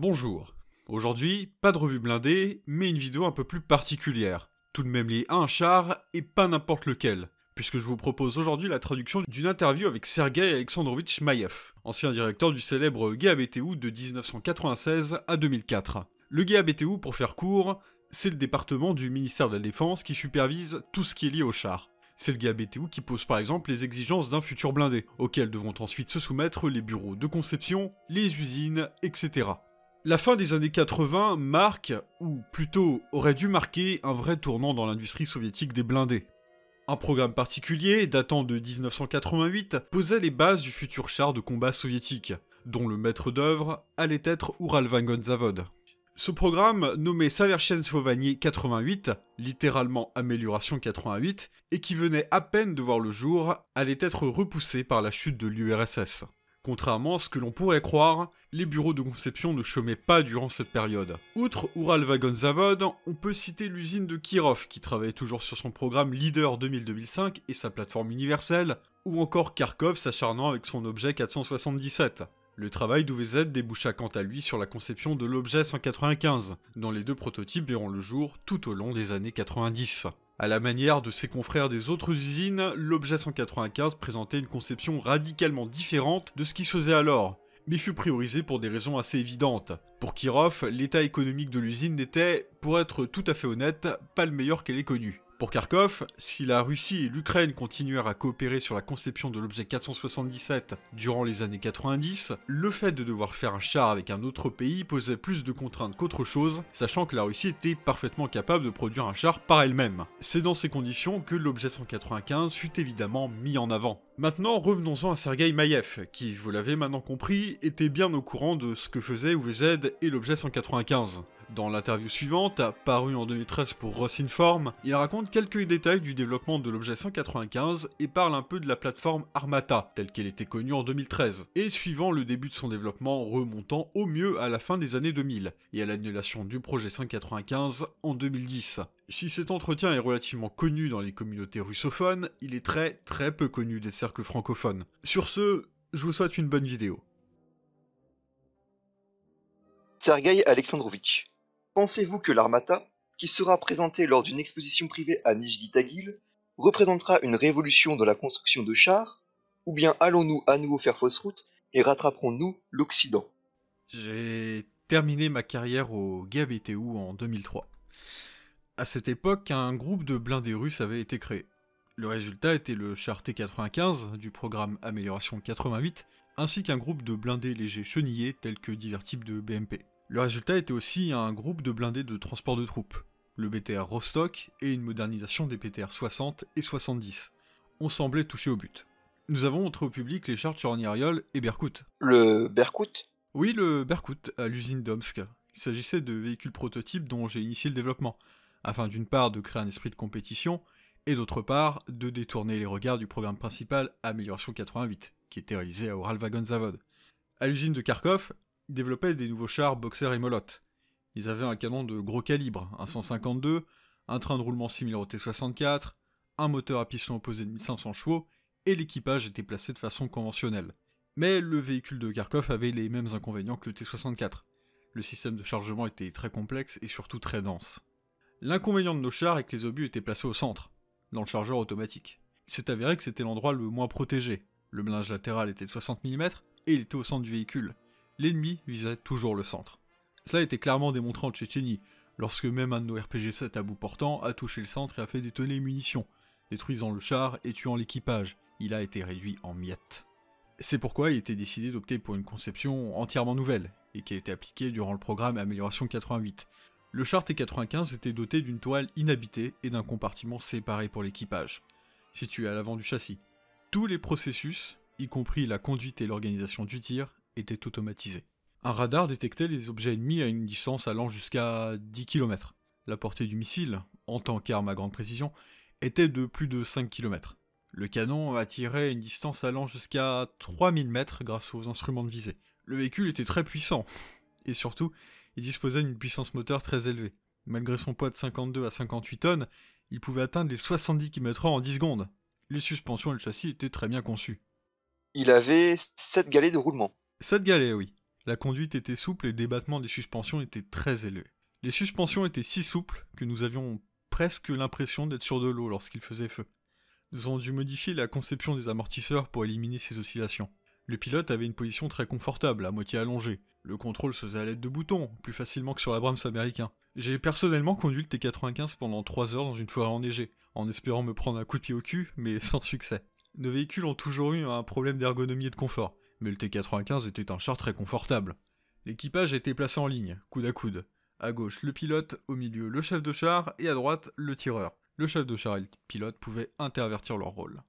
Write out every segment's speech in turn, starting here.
Bonjour. Aujourd'hui, pas de revue blindée, mais une vidéo un peu plus particulière. Tout de même liée à un char, et pas n'importe lequel. Puisque je vous propose aujourd'hui la traduction d'une interview avec Sergei Alexandrovitch Maïev, ancien directeur du célèbre GABTU de 1996 à 2004. Le GABTU, pour faire court, c'est le département du ministère de la Défense qui supervise tout ce qui est lié au char. C'est le GABTU qui pose par exemple les exigences d'un futur blindé, auxquelles devront ensuite se soumettre les bureaux de conception, les usines, etc. La fin des années 80 marque, ou plutôt aurait dû marquer, un vrai tournant dans l'industrie soviétique des blindés. Un programme particulier, datant de 1988, posait les bases du futur char de combat soviétique, dont le maître d'œuvre allait être Gonzavod. Ce programme, nommé Savershentsovanie 88, littéralement Amélioration 88, et qui venait à peine de voir le jour, allait être repoussé par la chute de l'URSS. Contrairement à ce que l'on pourrait croire, les bureaux de conception ne chômaient pas durant cette période. Outre Ural Zavod, on peut citer l'usine de Kirov qui travaillait toujours sur son programme Leader 2000-2005 et sa plateforme universelle, ou encore Kharkov s'acharnant avec son objet 477. Le travail d'OVZ déboucha quant à lui sur la conception de l'objet 195, dont les deux prototypes verront le jour tout au long des années 90. À la manière de ses confrères des autres usines, l'objet 195 présentait une conception radicalement différente de ce qui se faisait alors, mais fut priorisé pour des raisons assez évidentes. Pour Kirov, l'état économique de l'usine n'était, pour être tout à fait honnête, pas le meilleur qu'elle ait connu. Pour Kharkov, si la Russie et l'Ukraine continuèrent à coopérer sur la conception de l'objet 477 durant les années 90, le fait de devoir faire un char avec un autre pays posait plus de contraintes qu'autre chose, sachant que la Russie était parfaitement capable de produire un char par elle-même. C'est dans ces conditions que l'objet 195 fut évidemment mis en avant. Maintenant, revenons-en à Sergueï Maïev, qui, vous l'avez maintenant compris, était bien au courant de ce que faisaient OVZ et l'objet 195. Dans l'interview suivante, parue en 2013 pour Ross il raconte quelques détails du développement de l'objet 195 et parle un peu de la plateforme Armata, telle qu'elle était connue en 2013, et suivant le début de son développement remontant au mieux à la fin des années 2000, et à l'annulation du projet 195 en 2010. Si cet entretien est relativement connu dans les communautés russophones, il est très très peu connu des cercles francophones. Sur ce, je vous souhaite une bonne vidéo. Sergei Alexandrovitch, Pensez-vous que l'Armata, qui sera présentée lors d'une exposition privée à Nijgitagil, représentera une révolution dans la construction de chars Ou bien allons-nous à nouveau faire fausse route et rattraperons-nous l'Occident J'ai terminé ma carrière au GABTU en 2003. À cette époque, un groupe de blindés russes avait été créé. Le résultat était le char T-95 du programme Amélioration 88, ainsi qu'un groupe de blindés légers chenillés tels que divers types de BMP. Le résultat était aussi un groupe de blindés de transport de troupes, le BTR Rostock et une modernisation des BTR 60 et 70. On semblait toucher au but. Nous avons montré au public les charges sur et Berkut. Le Berkut Oui, le Berkut, à l'usine d'Omsk. Il s'agissait de véhicules prototypes dont j'ai initié le développement, afin d'une part de créer un esprit de compétition, et d'autre part de détourner les regards du programme principal Amélioration 88, qui était réalisé à Oral Zavod. À l'usine de Kharkov, ils développaient des nouveaux chars Boxer et Molot. Ils avaient un canon de gros calibre, un 152, un train de roulement similaire au T-64, un moteur à piston opposé de 1500 chevaux, et l'équipage était placé de façon conventionnelle. Mais le véhicule de Kharkov avait les mêmes inconvénients que le T-64. Le système de chargement était très complexe et surtout très dense. L'inconvénient de nos chars est que les obus étaient placés au centre, dans le chargeur automatique. Il s'est avéré que c'était l'endroit le moins protégé. Le blindage latéral était de 60 mm et il était au centre du véhicule l'ennemi visait toujours le centre. Cela était clairement démontré en Tchétchénie, lorsque même un de nos RPG 7 à bout portant a touché le centre et a fait détonner les munitions, détruisant le char et tuant l'équipage, il a été réduit en miettes. C'est pourquoi il était décidé d'opter pour une conception entièrement nouvelle, et qui a été appliquée durant le programme Amélioration 88. Le char T95 était doté d'une toile inhabitée et d'un compartiment séparé pour l'équipage, situé à l'avant du châssis. Tous les processus, y compris la conduite et l'organisation du tir, était automatisé. Un radar détectait les objets ennemis à une distance allant jusqu'à 10 km. La portée du missile, en tant qu'arme à grande précision, était de plus de 5 km. Le canon attirait une distance allant jusqu'à 3000 m grâce aux instruments de visée. Le véhicule était très puissant, et surtout, il disposait d'une puissance moteur très élevée. Malgré son poids de 52 à 58 tonnes, il pouvait atteindre les 70 km/h en 10 secondes. Les suspensions et le châssis étaient très bien conçus. Il avait 7 galets de roulement. Cette galère, oui. La conduite était souple et le débattement des suspensions étaient très élevé. Les suspensions étaient si souples que nous avions presque l'impression d'être sur de l'eau lorsqu'il faisait feu. Nous avons dû modifier la conception des amortisseurs pour éliminer ces oscillations. Le pilote avait une position très confortable, à moitié allongée. Le contrôle se faisait à l'aide de boutons, plus facilement que sur la américain. J'ai personnellement conduit le T95 pendant 3 heures dans une forêt enneigée, en espérant me prendre un coup de pied au cul, mais sans succès. Nos véhicules ont toujours eu un problème d'ergonomie et de confort mais le T-95 était un char très confortable. L'équipage était placé en ligne, coude à coude. À gauche, le pilote, au milieu, le chef de char, et à droite, le tireur. Le chef de char et le pilote pouvaient intervertir leur rôle.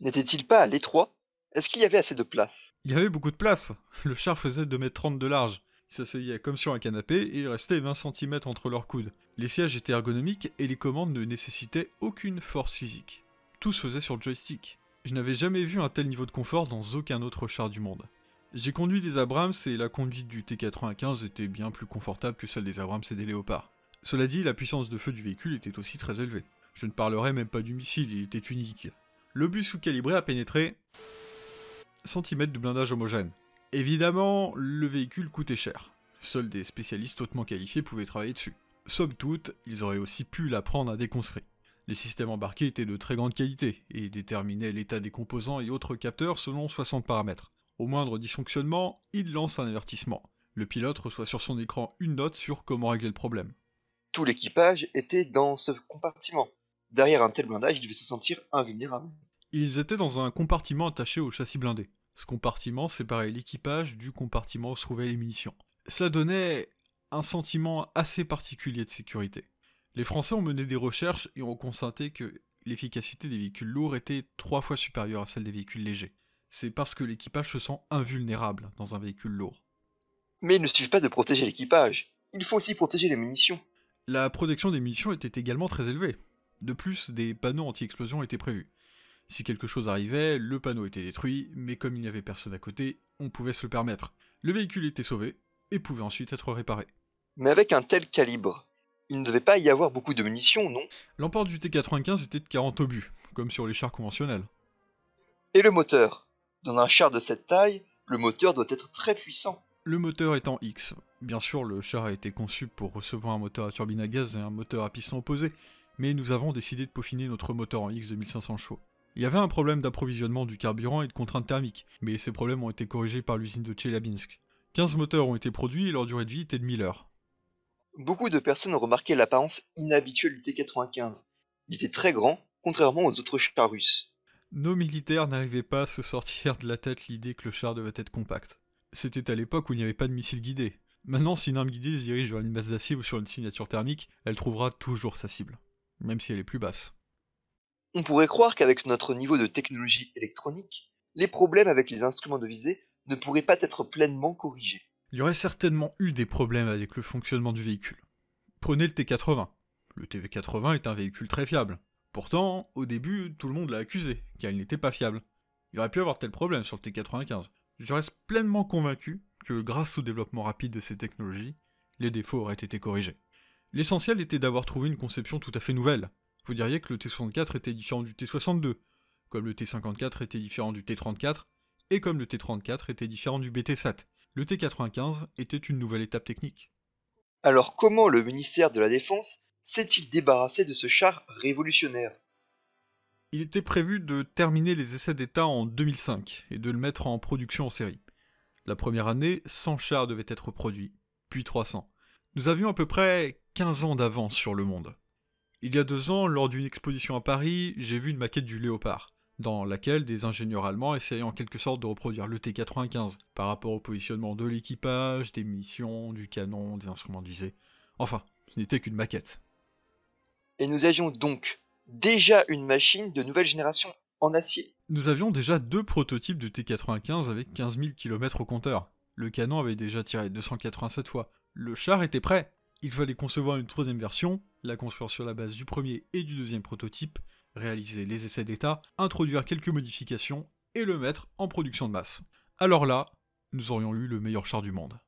N'était-il pas à l'étroit Est-ce qu'il y avait assez de place Il y avait beaucoup de place. Le char faisait 2m30 de large. Ils s'asseyaient comme sur un canapé et il restait 20 cm entre leurs coudes. Les sièges étaient ergonomiques et les commandes ne nécessitaient aucune force physique. Tout se faisait sur le joystick. Je n'avais jamais vu un tel niveau de confort dans aucun autre char du monde. J'ai conduit des Abrams et la conduite du T95 était bien plus confortable que celle des Abrams et des Léopards. Cela dit, la puissance de feu du véhicule était aussi très élevée. Je ne parlerai même pas du missile, il était unique. Le bus sous-calibré a pénétré... centimètres de blindage homogène. Évidemment, le véhicule coûtait cher. Seuls des spécialistes hautement qualifiés pouvaient travailler dessus. Somme toute, ils auraient aussi pu l'apprendre à déconstruire. Les systèmes embarqués étaient de très grande qualité et déterminaient l'état des composants et autres capteurs selon 60 paramètres. Au moindre dysfonctionnement, ils lancent un avertissement. Le pilote reçoit sur son écran une note sur comment régler le problème. Tout l'équipage était dans ce compartiment. Derrière un tel blindage, il devait se sentir invulnérable. Ils étaient dans un compartiment attaché au châssis blindé. Ce compartiment séparait l'équipage du compartiment où se trouvaient les munitions. Ça donnait un sentiment assez particulier de sécurité. Les Français ont mené des recherches et ont constaté que l'efficacité des véhicules lourds était trois fois supérieure à celle des véhicules légers. C'est parce que l'équipage se sent invulnérable dans un véhicule lourd. Mais il ne suffit pas de protéger l'équipage, il faut aussi protéger les munitions. La protection des munitions était également très élevée. De plus, des panneaux anti-explosion étaient prévus. Si quelque chose arrivait, le panneau était détruit, mais comme il n'y avait personne à côté, on pouvait se le permettre. Le véhicule était sauvé et pouvait ensuite être réparé. Mais avec un tel calibre, il ne devait pas y avoir beaucoup de munitions, non L'emporte du T-95 était de 40 obus, comme sur les chars conventionnels. Et le moteur Dans un char de cette taille, le moteur doit être très puissant. Le moteur est en X. Bien sûr, le char a été conçu pour recevoir un moteur à turbine à gaz et un moteur à piston opposé, mais nous avons décidé de peaufiner notre moteur en X de 1500 chevaux. Il y avait un problème d'approvisionnement du carburant et de contraintes thermiques, mais ces problèmes ont été corrigés par l'usine de Tchelabinsk. 15 moteurs ont été produits et leur durée de vie était de 1000 heures. Beaucoup de personnes ont remarqué l'apparence inhabituelle du T-95. Il était très grand, contrairement aux autres chars russes. Nos militaires n'arrivaient pas à se sortir de la tête l'idée que le char devait être compact. C'était à l'époque où il n'y avait pas de missiles guidés. Maintenant, si une arme guidée se dirige vers une masse d'acier ou sur une signature thermique, elle trouvera toujours sa cible, même si elle est plus basse. On pourrait croire qu'avec notre niveau de technologie électronique, les problèmes avec les instruments de visée ne pourraient pas être pleinement corrigés. Il y aurait certainement eu des problèmes avec le fonctionnement du véhicule. Prenez le T80. Le TV80 est un véhicule très fiable. Pourtant, au début, tout le monde l'a accusé, car il n'était pas fiable. Il aurait pu avoir tel problème sur le T95. Je reste pleinement convaincu que grâce au développement rapide de ces technologies, les défauts auraient été corrigés. L'essentiel était d'avoir trouvé une conception tout à fait nouvelle. Vous diriez que le T64 était différent du T62, comme le T54 était différent du T34, et comme le T34 était différent du bt sat le T-95 était une nouvelle étape technique. Alors comment le ministère de la Défense s'est-il débarrassé de ce char révolutionnaire Il était prévu de terminer les essais d'État en 2005 et de le mettre en production en série. La première année, 100 chars devaient être produits, puis 300. Nous avions à peu près 15 ans d'avance sur le monde. Il y a deux ans, lors d'une exposition à Paris, j'ai vu une maquette du Léopard dans laquelle des ingénieurs allemands essayaient en quelque sorte de reproduire le T-95 par rapport au positionnement de l'équipage, des missions, du canon, des instruments visés. Enfin, ce n'était qu'une maquette. Et nous avions donc déjà une machine de nouvelle génération en acier. Nous avions déjà deux prototypes de T-95 avec 15 000 km au compteur. Le canon avait déjà tiré 287 fois. Le char était prêt. Il fallait concevoir une troisième version, la construire sur la base du premier et du deuxième prototype, réaliser les essais d'état, introduire quelques modifications et le mettre en production de masse. Alors là, nous aurions eu le meilleur char du monde.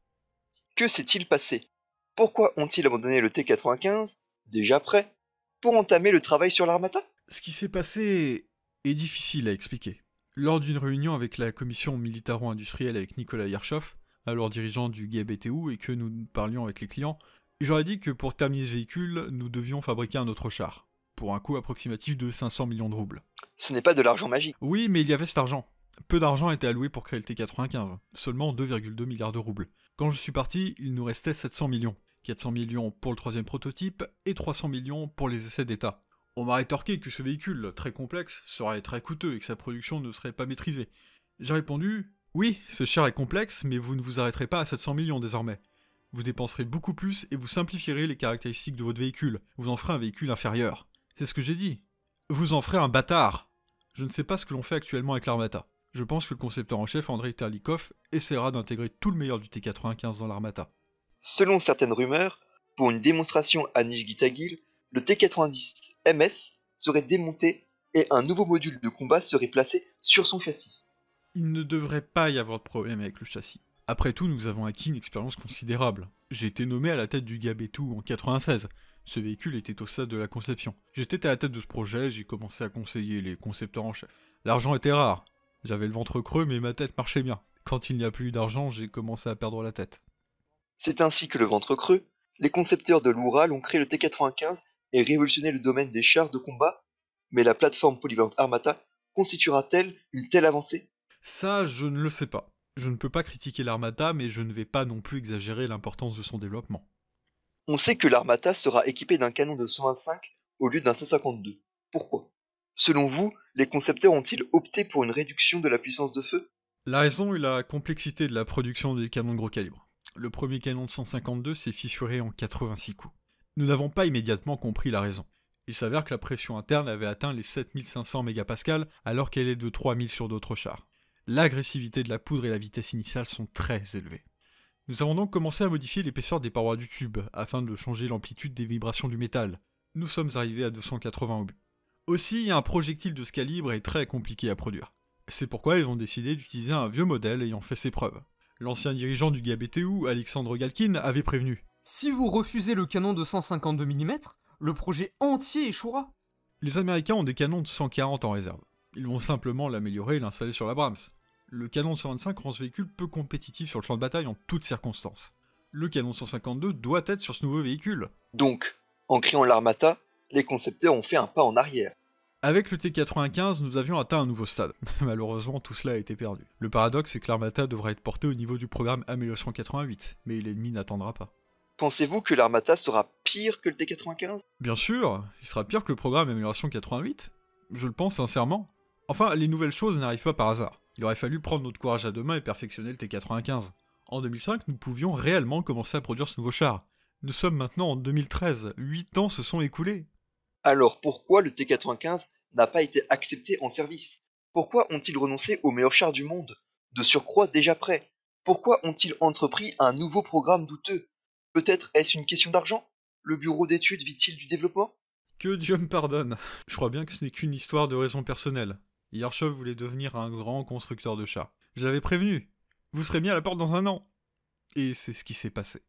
Que s'est-il passé Pourquoi ont-ils abandonné le T-95, déjà prêt, pour entamer le travail sur l'Armata Ce qui s'est passé est difficile à expliquer. Lors d'une réunion avec la commission militaro-industrielle avec Nicolas Yershov, alors dirigeant du GBTU, et que nous parlions avec les clients, j'aurais dit que pour terminer ce véhicule, nous devions fabriquer un autre char pour un coût approximatif de 500 millions de roubles. Ce n'est pas de l'argent magique. Oui, mais il y avait cet argent. Peu d'argent était alloué pour créer le T95, seulement 2,2 milliards de roubles. Quand je suis parti, il nous restait 700 millions. 400 millions pour le troisième prototype et 300 millions pour les essais d'État. On m'a rétorqué que ce véhicule, très complexe, serait très coûteux et que sa production ne serait pas maîtrisée. J'ai répondu Oui, c'est cher et complexe, mais vous ne vous arrêterez pas à 700 millions désormais. Vous dépenserez beaucoup plus et vous simplifierez les caractéristiques de votre véhicule. Vous en ferez un véhicule inférieur. C'est ce que j'ai dit. Vous en ferez un bâtard Je ne sais pas ce que l'on fait actuellement avec l'Armata. Je pense que le concepteur en chef, Andrei Tarlikov essaiera d'intégrer tout le meilleur du T-95 dans l'Armata. Selon certaines rumeurs, pour une démonstration à Nijgitagil, le T-90 MS serait démonté et un nouveau module de combat serait placé sur son châssis. Il ne devrait pas y avoir de problème avec le châssis. Après tout, nous avons acquis une expérience considérable. J'ai été nommé à la tête du Gabetou en 96, ce véhicule était au stade de la conception. J'étais à la tête de ce projet, j'ai commencé à conseiller les concepteurs en chef. L'argent était rare. J'avais le ventre creux, mais ma tête marchait bien. Quand il n'y a plus d'argent, j'ai commencé à perdre la tête. C'est ainsi que le ventre creux, les concepteurs de l'Oural ont créé le T-95 et révolutionné le domaine des chars de combat, mais la plateforme polyvalente Armata constituera-t-elle une telle avancée Ça, je ne le sais pas. Je ne peux pas critiquer l'Armata, mais je ne vais pas non plus exagérer l'importance de son développement. On sait que l'Armata sera équipée d'un canon de 125 au lieu d'un 152. Pourquoi Selon vous, les concepteurs ont-ils opté pour une réduction de la puissance de feu La raison est la complexité de la production des canons de gros calibre. Le premier canon de 152 s'est fissuré en 86 coups. Nous n'avons pas immédiatement compris la raison. Il s'avère que la pression interne avait atteint les 7500 MPa alors qu'elle est de 3000 sur d'autres chars. L'agressivité de la poudre et la vitesse initiale sont très élevées. Nous avons donc commencé à modifier l'épaisseur des parois du tube, afin de changer l'amplitude des vibrations du métal. Nous sommes arrivés à 280 obus. Aussi, un projectile de ce calibre est très compliqué à produire. C'est pourquoi ils ont décidé d'utiliser un vieux modèle ayant fait ses preuves. L'ancien dirigeant du GABTU, Alexandre Galkin, avait prévenu. Si vous refusez le canon de 152 mm, le projet entier échouera. Les Américains ont des canons de 140 en réserve. Ils vont simplement l'améliorer et l'installer sur la Brahms le canon 125 rend ce véhicule peu compétitif sur le champ de bataille en toutes circonstances. Le canon 152 doit être sur ce nouveau véhicule. Donc, en créant l'Armata, les concepteurs ont fait un pas en arrière. Avec le T95, nous avions atteint un nouveau stade. Malheureusement, tout cela a été perdu. Le paradoxe, c'est que l'Armata devra être porté au niveau du programme Amélioration 88, mais l'ennemi n'attendra pas. Pensez-vous que l'Armata sera pire que le T95 Bien sûr, il sera pire que le programme Amélioration 88. Je le pense sincèrement. Enfin, les nouvelles choses n'arrivent pas par hasard. Il aurait fallu prendre notre courage à deux mains et perfectionner le T95. En 2005, nous pouvions réellement commencer à produire ce nouveau char. Nous sommes maintenant en 2013, 8 ans se sont écoulés. Alors pourquoi le T95 n'a pas été accepté en service Pourquoi ont-ils renoncé au meilleur char du monde, de surcroît déjà prêt Pourquoi ont-ils entrepris un nouveau programme douteux Peut-être est-ce une question d'argent Le bureau d'études vit-il du développement Que Dieu me pardonne. Je crois bien que ce n'est qu'une histoire de raison personnelle. Yershov voulait devenir un grand constructeur de Je l'avais prévenu, vous serez mis à la porte dans un an. Et c'est ce qui s'est passé.